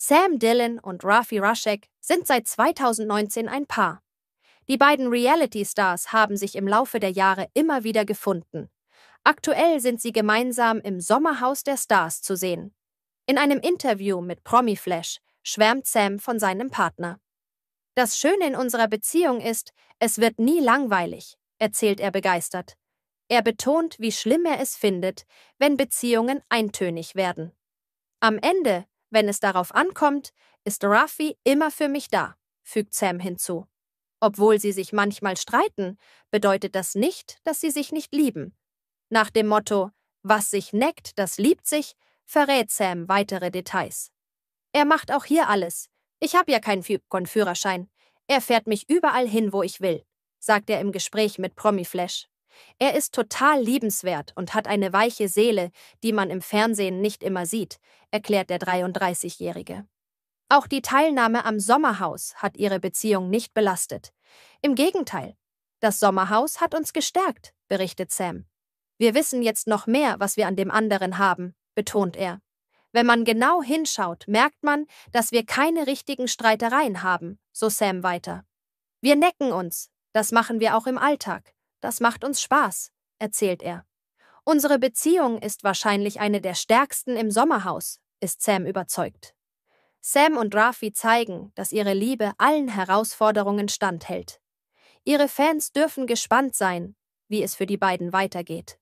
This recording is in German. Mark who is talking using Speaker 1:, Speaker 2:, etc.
Speaker 1: Sam Dillon und Rafi Rushek sind seit 2019 ein Paar. Die beiden Reality-Stars haben sich im Laufe der Jahre immer wieder gefunden. Aktuell sind sie gemeinsam im Sommerhaus der Stars zu sehen. In einem Interview mit Promi Flash schwärmt Sam von seinem Partner. Das Schöne in unserer Beziehung ist, es wird nie langweilig, erzählt er begeistert. Er betont, wie schlimm er es findet, wenn Beziehungen eintönig werden. Am Ende wenn es darauf ankommt, ist Ruffy immer für mich da, fügt Sam hinzu. Obwohl sie sich manchmal streiten, bedeutet das nicht, dass sie sich nicht lieben. Nach dem Motto Was sich neckt, das liebt sich, verrät Sam weitere Details. Er macht auch hier alles. Ich habe ja keinen Führerschein. Er fährt mich überall hin, wo ich will, sagt er im Gespräch mit Promiflash. Er ist total liebenswert und hat eine weiche Seele, die man im Fernsehen nicht immer sieht, erklärt der 33-Jährige. Auch die Teilnahme am Sommerhaus hat ihre Beziehung nicht belastet. Im Gegenteil, das Sommerhaus hat uns gestärkt, berichtet Sam. Wir wissen jetzt noch mehr, was wir an dem anderen haben, betont er. Wenn man genau hinschaut, merkt man, dass wir keine richtigen Streitereien haben, so Sam weiter. Wir necken uns, das machen wir auch im Alltag. Das macht uns Spaß, erzählt er. Unsere Beziehung ist wahrscheinlich eine der stärksten im Sommerhaus, ist Sam überzeugt. Sam und Rafi zeigen, dass ihre Liebe allen Herausforderungen standhält. Ihre Fans dürfen gespannt sein, wie es für die beiden weitergeht.